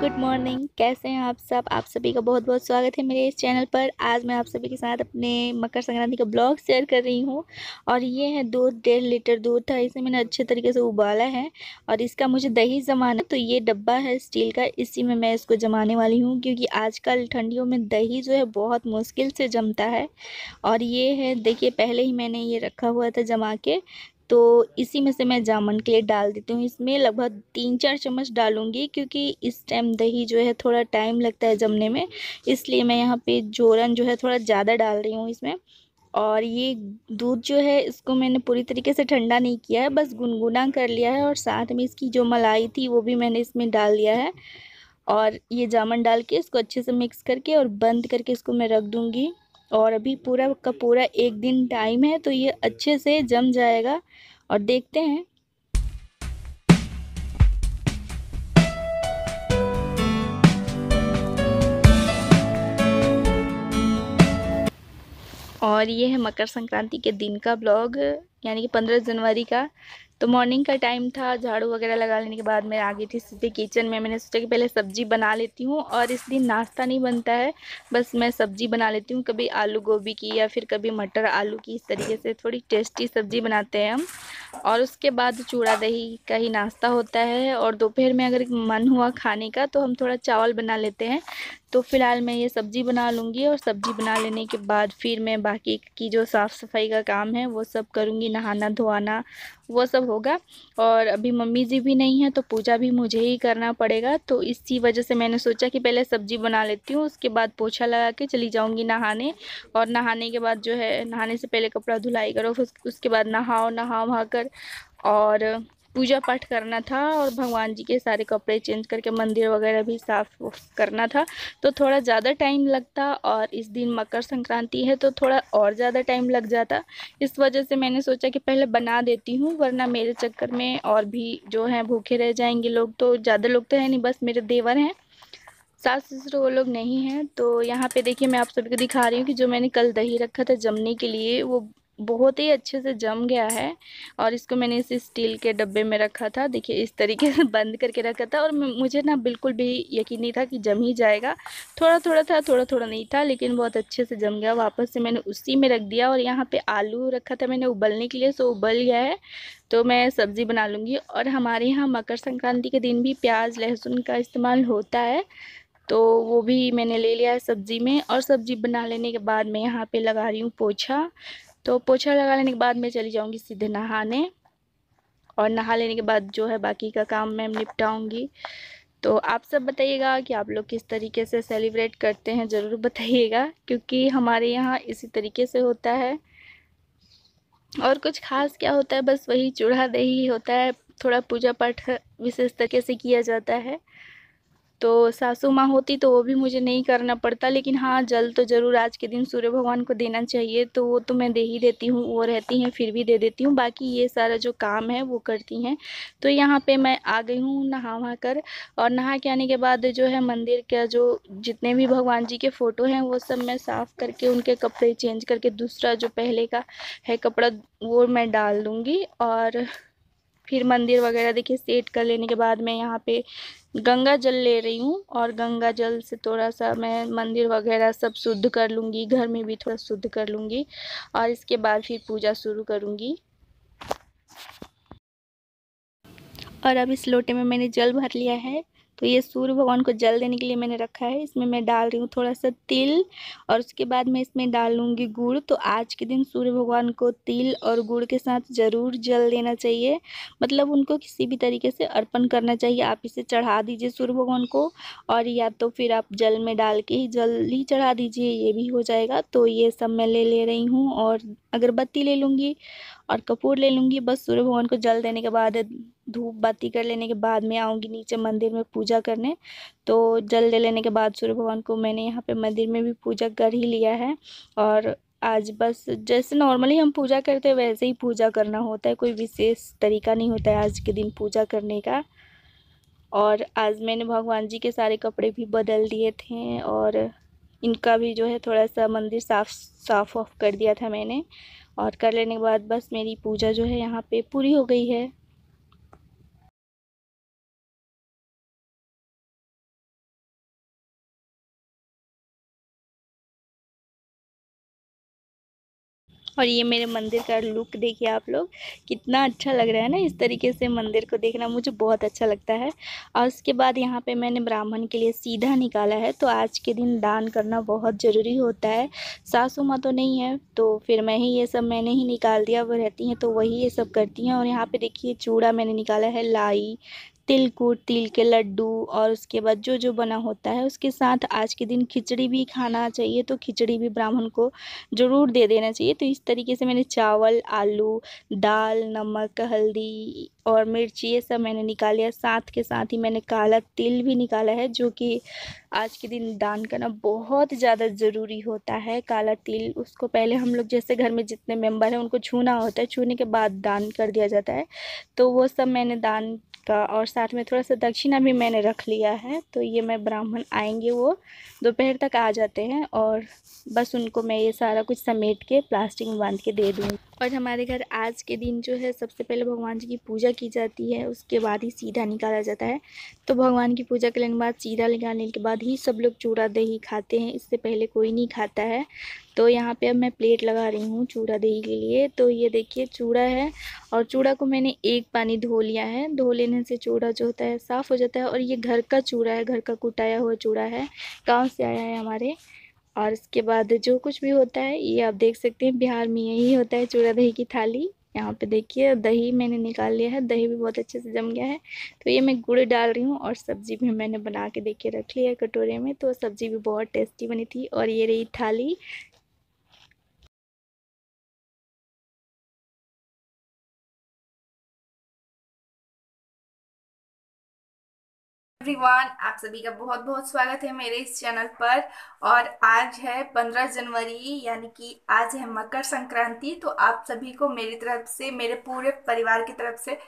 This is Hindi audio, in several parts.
गुड मॉर्निंग कैसे हैं आप सब आप सभी का बहुत बहुत स्वागत है मेरे इस चैनल पर आज मैं आप सभी के साथ अपने मकर संक्रांति का ब्लॉग शेयर कर रही हूँ और ये है दूध डेढ़ लीटर दूध था इसे मैंने अच्छे तरीके से उबाला है और इसका मुझे दही जमाना तो ये डब्बा है स्टील का इसी में मैं इसको जमाने वाली हूँ क्योंकि आजकल ठंडियों में दही जो है बहुत मुश्किल से जमता है और ये है देखिए पहले ही मैंने ये रखा हुआ था जमा के तो इसी में से मैं जामुन के लिए डाल देती हूँ इसमें लगभग तीन चार चम्मच डालूँगी क्योंकि इस टाइम दही जो है थोड़ा टाइम लगता है जमने में इसलिए मैं यहाँ पे जोरन जो है थोड़ा ज़्यादा डाल रही हूँ इसमें और ये दूध जो है इसको मैंने पूरी तरीके से ठंडा नहीं किया है बस गुनगुना कर लिया है और साथ में इसकी जो मलाई थी वो भी मैंने इसमें डाल दिया है और ये जामुन डाल के इसको अच्छे से मिक्स करके और बंद करके इसको मैं रख दूँगी और अभी पूरा का पूरा एक दिन टाइम है तो ये अच्छे से जम जाएगा और देखते हैं और ये है मकर संक्रांति के दिन का ब्लॉग यानी कि पंद्रह जनवरी का तो मॉर्निंग का टाइम था झाड़ू वगैरह लगा लेने के बाद मैं आ गई थी सीधे किचन में मैंने सोचा कि पहले सब्जी बना लेती हूँ और इस दिन नाश्ता नहीं बनता है बस मैं सब्जी बना लेती हूँ कभी आलू गोभी की या फिर कभी मटर आलू की इस तरीके से थोड़ी टेस्टी सब्जी बनाते हैं हम और उसके बाद चूड़ा दही का ही नाश्ता होता है और दोपहर में अगर मन हुआ खाने का तो हम थोड़ा चावल बना लेते हैं तो फ़िलहाल मैं ये सब्ज़ी बना लूँगी और सब्ज़ी बना लेने के बाद फिर मैं बाकी की जो साफ़ सफाई का काम है वो सब करूँगी नहाना धोना वो सब होगा और अभी मम्मी जी भी नहीं है तो पूजा भी मुझे ही करना पड़ेगा तो इसी वजह से मैंने सोचा कि पहले सब्ज़ी बना लेती हूँ उसके बाद पोछा लगा के चली जाऊँगी नहाने और नहाने के बाद जो है नहाने से पहले कपड़ा धुलाई करो फिर उसके बाद नहाओ नहा वहा कर और पूजा पाठ करना था और भगवान जी के सारे कपड़े चेंज करके मंदिर वगैरह भी साफ़ करना था तो थोड़ा ज़्यादा टाइम लगता और इस दिन मकर संक्रांति है तो थोड़ा और ज़्यादा टाइम लग जाता इस वजह से मैंने सोचा कि पहले बना देती हूँ वरना मेरे चक्कर में और भी जो हैं भूखे रह जाएंगे लोग तो ज़्यादा लोग तो हैं नहीं बस मेरे देवर हैं सास ससुर वो लोग नहीं हैं तो यहाँ पे देखिए मैं आप सभी को दिखा रही हूँ कि जो मैंने कल दही रखा था जमने के लिए वो बहुत ही अच्छे से जम गया है और इसको मैंने इसे स्टील के डब्बे में रखा था देखिए इस तरीके से बंद करके रखा था और मुझे ना बिल्कुल भी यकीन नहीं था कि जम ही जाएगा थोड़ा थोड़ा था थोड़ा थोड़ा नहीं था लेकिन बहुत अच्छे से जम गया वापस से मैंने उसी में रख दिया और यहाँ पे आलू रखा था मैंने उबलने के लिए सो उबल गया है तो मैं सब्ज़ी बना लूँगी और हमारे यहाँ मकर संक्रांति के दिन भी प्याज लहसुन का इस्तेमाल होता है तो वो भी मैंने ले लिया है सब्ज़ी में और सब्ज़ी बना लेने के बाद मैं यहाँ पे लगा रही हूँ पोछा तो पोछा लगा लेने के बाद मैं चली जाऊँगी सीधे नहाने और नहा लेने के बाद जो है बाकी का काम मैं निपटाऊँगी तो आप सब बताइएगा कि आप लोग किस तरीके से सेलिब्रेट करते हैं ज़रूर बताइएगा क्योंकि हमारे यहाँ इसी तरीके से होता है और कुछ खास क्या होता है बस वही चूढ़ा दही होता है थोड़ा पूजा पाठ विशेष तरीके से किया जाता है तो सासू माँ होती तो वो भी मुझे नहीं करना पड़ता लेकिन हाँ जल तो ज़रूर आज के दिन सूर्य भगवान को देना चाहिए तो वो तो मैं दे ही देती हूँ वो रहती हैं फिर भी दे देती हूँ बाकी ये सारा जो काम है वो करती हैं तो यहाँ पे मैं आ गई हूँ नहा वहाँ कर और नहा के आने के बाद जो है मंदिर का जो जितने भी भगवान जी के फ़ोटो हैं वो सब मैं साफ़ करके उनके कपड़े चेंज करके दूसरा जो पहले का है कपड़ा वो मैं डाल दूँगी और फिर मंदिर वगैरह देखिए सेट कर लेने के बाद मैं यहाँ पे गंगा जल ले रही हूँ और गंगा जल से थोड़ा सा मैं मंदिर वगैरह सब शुद्ध कर लूँगी घर में भी थोड़ा शुद्ध कर लूँगी और इसके बाद फिर पूजा शुरू करूँगी और अब इस लोटे में मैंने जल भर लिया है तो ये सूर्य भगवान को जल देने के लिए मैंने रखा है इसमें मैं डाल रही हूँ थोड़ा सा तिल और उसके बाद मैं इसमें डालूँगी गुड़ तो आज के दिन सूर्य भगवान को तिल और गुड़ के साथ ज़रूर जल देना चाहिए मतलब उनको किसी भी तरीके से अर्पण करना चाहिए आप इसे चढ़ा दीजिए सूर्य भगवान को और या तो फिर आप जल में डाल के ही जल ही चढ़ा दीजिए ये भी हो जाएगा तो ये सब मैं ले ले रही हूँ और अगरबत्ती ले लूँगी और कपूर ले लूँगी बस सूर्य भगवान को जल देने के बाद धूप बाती कर लेने के बाद मैं आऊँगी नीचे मंदिर में पूजा करने तो जल ले लेने के बाद सूर्य भगवान को मैंने यहाँ पे मंदिर में भी पूजा कर ही लिया है और आज बस जैसे नॉर्मली हम पूजा करते हैं वैसे ही पूजा करना होता है कोई विशेष तरीका नहीं होता है आज के दिन पूजा करने का और आज मैंने भगवान जी के सारे कपड़े भी बदल दिए थे और इनका भी जो है थोड़ा सा मंदिर साफ साफ ऑफ कर दिया था मैंने और कर लेने के बाद बस मेरी पूजा जो है यहाँ पे पूरी हो गई है और ये मेरे मंदिर का लुक देखिए आप लोग कितना अच्छा लग रहा है ना इस तरीके से मंदिर को देखना मुझे बहुत अच्छा लगता है और उसके बाद यहाँ पे मैंने ब्राह्मण के लिए सीधा निकाला है तो आज के दिन दान करना बहुत ज़रूरी होता है सासू माँ तो नहीं है तो फिर मैं ही ये सब मैंने ही निकाल दिया वो रहती हैं तो वही ये सब करती हैं और यहाँ पर देखिए चूड़ा मैंने निकाला है लाई तिलकुट तिल के लड्डू और उसके बाद जो जो बना होता है उसके साथ आज के दिन खिचड़ी भी खाना चाहिए तो खिचड़ी भी ब्राह्मण को ज़रूर दे देना चाहिए तो इस तरीके से मैंने चावल आलू दाल नमक हल्दी और मिर्ची ये सब मैंने निकाल लिया साथ के साथ ही मैंने काला तिल भी निकाला है जो कि आज के दिन दान करना बहुत ज़्यादा ज़रूरी होता है काला तिल उसको पहले हम लोग जैसे घर में जितने मेंबर हैं उनको छूना होता है छूने के बाद दान कर दिया जाता है तो वो सब मैंने दान का और साथ में थोड़ा सा दक्षिणा भी मैंने रख लिया है तो ये मैं ब्राह्मण आएंगे वो दोपहर तक आ जाते हैं और बस उनको मैं ये सारा कुछ समेट के प्लास्टिक में बांध के दे दूँगी और हमारे घर आज के दिन जो है सबसे पहले भगवान जी की पूजा की जाती है उसके बाद ही सीधा निकाला जाता है तो भगवान की पूजा करने के बाद सीधा निकालने के बाद ही सब लोग चूड़ा दही खाते हैं इससे पहले कोई नहीं खाता है तो यहाँ पे अब मैं प्लेट लगा रही हूँ चूड़ा दही के लिए तो ये देखिए चूड़ा है और चूड़ा को मैंने एक पानी धो लिया है धो लेने से चूड़ा जो होता है साफ़ हो जाता है और ये घर का चूड़ा है घर का कुटाया हुआ चूड़ा है गाँव से आया है हमारे और इसके बाद जो कुछ भी होता है ये आप देख सकते हैं बिहार में यही होता है चूड़ा दही की थाली यहाँ पे देखिए दही मैंने निकाल लिया है दही भी बहुत अच्छे से जम गया है तो ये मैं गुड़ डाल रही हूँ और सब्ज़ी भी मैंने बना के देखिए रख लिया है कटोरे में तो सब्ज़ी भी बहुत टेस्टी बनी थी और ये रही थाली एवरीवन आप सभी का बहुत बहुत स्वागत है मेरे इस चैनल पर और आज है 15 जनवरी यानी कि आज है मकर संक्रांति तो आप सभी को मेरी तरफ से मेरे पूरे परिवार की तरफ से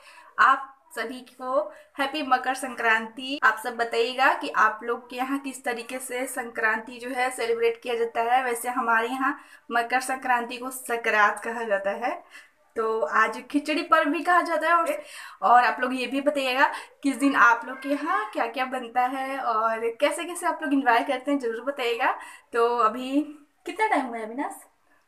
आप सभी को हैप्पी मकर संक्रांति आप सब बताइएगा कि आप लोग के यहाँ किस तरीके से संक्रांति जो है सेलिब्रेट किया जाता है वैसे हमारे यहाँ मकर संक्रांति को सकरात कहा जाता है तो आज खिचड़ी पर्व भी कहा जाता है और और आप लोग ये भी बताइएगा किस दिन आप लोग के यहाँ क्या क्या बनता है और कैसे कैसे आप लोग इन्जॉय करते हैं ज़रूर बताइएगा तो अभी कितना टाइम हुआ है अविनाश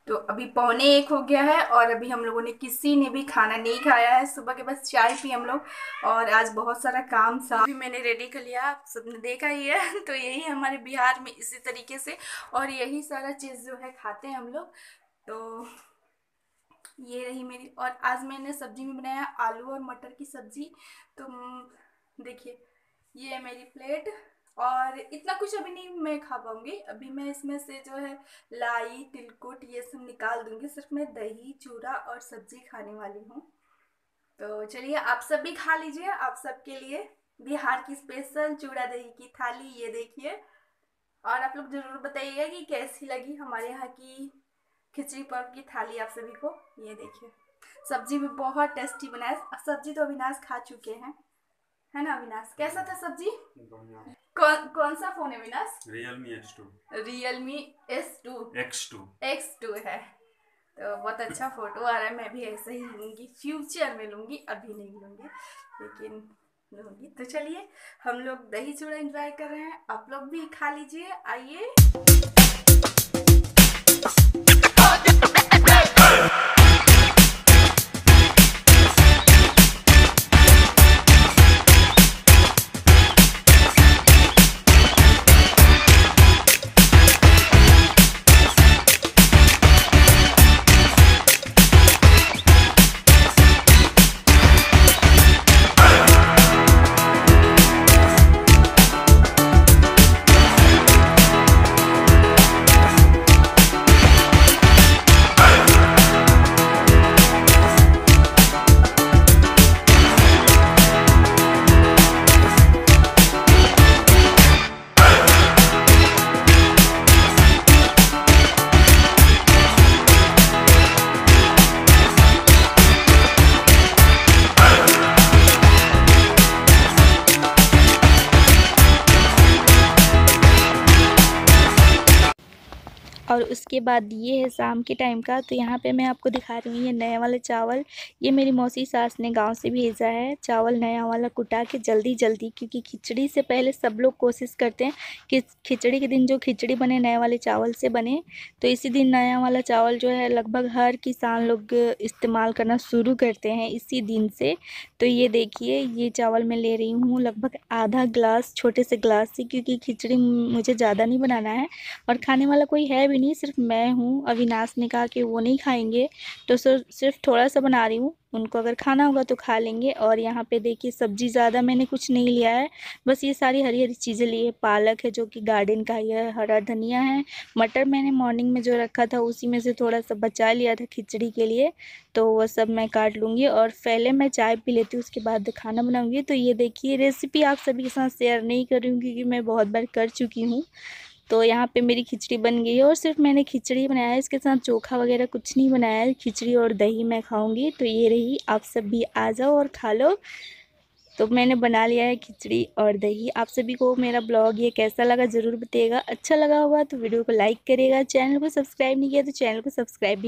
तो अभी पौने एक हो गया है और अभी हम लोगों ने किसी ने भी खाना नहीं खाया है सुबह के बस चाय पी हम लोग और आज बहुत सारा काम सा भी मैंने रेडी कर लिया आप सबने देखा ही है तो यही हमारे बिहार में इसी तरीके से और यही सारा चीज़ जो है खाते हैं हम लोग तो ये रही मेरी और आज मैंने सब्जी में बनाया आलू और मटर की सब्जी तो हम्म, देखिए ये है मेरी प्लेट और इतना कुछ अभी नहीं मैं खा पाऊँगी अभी मैं इसमें से जो है लाई तिलकुट ये सब निकाल दूँगी सिर्फ मैं दही चूड़ा और सब्जी खाने वाली हूँ तो चलिए आप सब भी खा लीजिए आप सबके लिए बिहार की स्पेशल चूड़ा दही की थाली ये देखिए और आप लोग ज़रूर बताइएगा कि कैसी लगी हमारे यहाँ की खिचड़ी पर्व की थाली आप सभी को ये देखिए सब्जी भी बहुत टेस्टी बनाया सब्जी तो अविनाश खा चुके हैं है ना अविनाश कैसा था सब्जी कौन कौन सा फोन है Avinash Realme S two Realme S two X two X two है तो बहुत अच्छा फोटो आ रहा है मैं भी ऐसे ही लूंगी फ्यूचर में लूंगी अभी नहीं लूंगी लेकिन लूंगी तो चलिए हम लोग दही चूड़ा एंजॉय कर रहे हैं आप लोग भी खा लीजिए आइए और उसके बाद ये है शाम के टाइम का तो यहाँ पे मैं आपको दिखा रही हूँ ये नया वाला चावल ये मेरी मौसी सास ने गांव से भेजा है चावल नया वाला कुटा के जल्दी जल्दी क्योंकि खिचड़ी से पहले सब लोग कोशिश करते हैं कि खिचड़ी के दिन जो खिचड़ी बने नए वाले चावल से बने तो इसी दिन नया वाला चावल जो है लगभग हर किसान लोग इस्तेमाल करना शुरू करते हैं इसी दिन से तो ये देखिए ये चावल मैं ले रही हूँ लगभग आधा ग्लास छोटे से ग्लास से क्योंकि खिचड़ी मुझे ज़्यादा नहीं बनाना है और खाने वाला कोई है भी नहीं नहीं सिर्फ मैं हूँ अविनाश ने कहा कि वो नहीं खाएंगे तो सर सिर्फ थोड़ा सा बना रही हूँ उनको अगर खाना होगा तो खा लेंगे और यहाँ पे देखिए सब्जी ज़्यादा मैंने कुछ नहीं लिया है बस ये सारी हरी हरी चीज़ें ली है पालक है जो कि गार्डन का ही है हरा धनिया है मटर मैंने मॉर्निंग में जो रखा था उसी में से थोड़ा सा बचा लिया था खिचड़ी के लिए तो वह सब मैं काट लूँगी और पहले मैं चाय पी लेती हूँ उसके बाद खाना बनाऊँगी तो ये देखिए रेसिपी आप सभी के साथ शेयर नहीं करूँगी क्योंकि मैं बहुत बार कर चुकी हूँ तो यहाँ पे मेरी खिचड़ी बन गई है और सिर्फ मैंने खिचड़ी बनाया है इसके साथ चोखा वगैरह कुछ नहीं बनाया है खिचड़ी और दही मैं खाऊंगी तो ये रही आप सब भी आ जाओ और खा लो तो मैंने बना लिया है खिचड़ी और दही आप सभी को मेरा ब्लॉग ये कैसा लगा ज़रूर बताइएगा अच्छा लगा होगा तो वीडियो को लाइक करेगा चैनल को सब्सक्राइब नहीं किया तो चैनल को सब्सक्राइब भी